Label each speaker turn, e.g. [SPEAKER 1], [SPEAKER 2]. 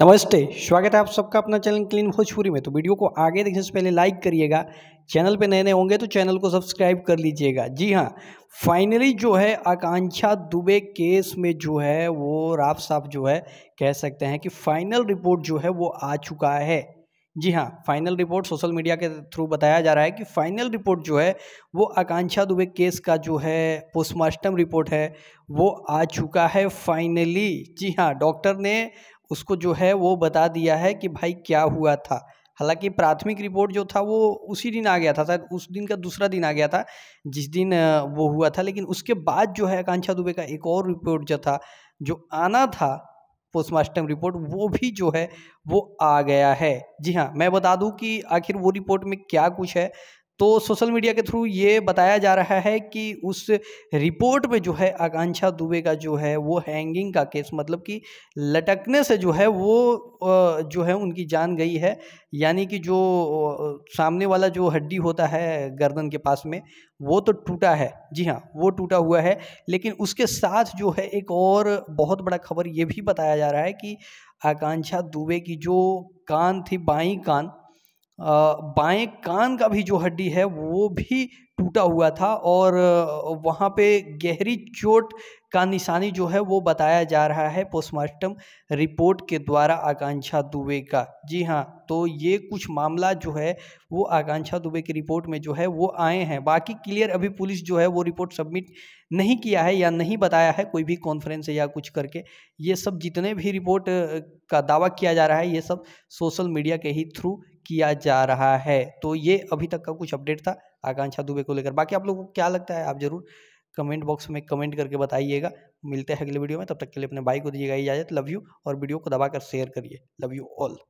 [SPEAKER 1] नमस्ते स्वागत है आप सबका अपना चैनल क्लीन भोजपुरी में तो वीडियो को आगे देखने से पहले लाइक करिएगा चैनल पे नए नए होंगे तो चैनल को सब्सक्राइब कर लीजिएगा जी हाँ फाइनली जो है आकांक्षा दुबे केस में जो है वो राफ साहब जो है कह सकते हैं कि फाइनल रिपोर्ट जो है वो आ चुका है जी हाँ फाइनल रिपोर्ट सोशल मीडिया के थ्रू बताया जा रहा है कि फाइनल रिपोर्ट जो है वो आकांक्षा दुबे केस का जो है पोस्टमार्टम रिपोर्ट है वो आ चुका है फाइनली जी हाँ डॉक्टर ने उसको जो है वो बता दिया है कि भाई क्या हुआ था हालांकि प्राथमिक रिपोर्ट जो था वो उसी दिन आ गया था शायद उस दिन का दूसरा दिन आ गया था जिस दिन वो हुआ था लेकिन उसके बाद जो है आकांक्षा दुबे का एक और रिपोर्ट जो था जो आना था पोस्टमार्टम रिपोर्ट वो भी जो है वो आ गया है जी हाँ मैं बता दूं कि आखिर वो रिपोर्ट में क्या कुछ है तो सोशल मीडिया के थ्रू ये बताया जा रहा है कि उस रिपोर्ट में जो है आकांक्षा दुबे का जो है वो हैंगिंग का केस मतलब कि लटकने से जो है वो जो है उनकी जान गई है यानी कि जो सामने वाला जो हड्डी होता है गर्दन के पास में वो तो टूटा है जी हाँ वो टूटा हुआ है लेकिन उसके साथ जो है एक और बहुत बड़ा खबर ये भी बताया जा रहा है कि आकांक्षा दुबे की जो कान थी बाई कान बाएं कान का भी जो हड्डी है वो भी टूटा हुआ था और वहाँ पे गहरी चोट का निशानी जो है वो बताया जा रहा है पोस्टमार्टम रिपोर्ट के द्वारा आकांक्षा दुबे का जी हाँ तो ये कुछ मामला जो है वो आकांक्षा दुबे की रिपोर्ट में जो है वो आए हैं बाकी क्लियर अभी पुलिस जो है वो रिपोर्ट सबमिट नहीं किया है या नहीं बताया है कोई भी कॉन्फ्रेंस या कुछ करके ये सब जितने भी रिपोर्ट का दावा किया जा रहा है ये सब सोशल मीडिया के ही थ्रू किया जा रहा है तो ये अभी तक का कुछ अपडेट था आकांक्षा दुबे सर्वे को लेकर बाकी आप लोगों को क्या लगता है आप ज़रूर कमेंट बॉक्स में कमेंट करके बताइएगा मिलते हैं अगले वीडियो में तब तक के लिए अपने भाई को दीजिएगा इजाज़त लव यू और वीडियो को दबाकर शेयर करिए लव यू ऑल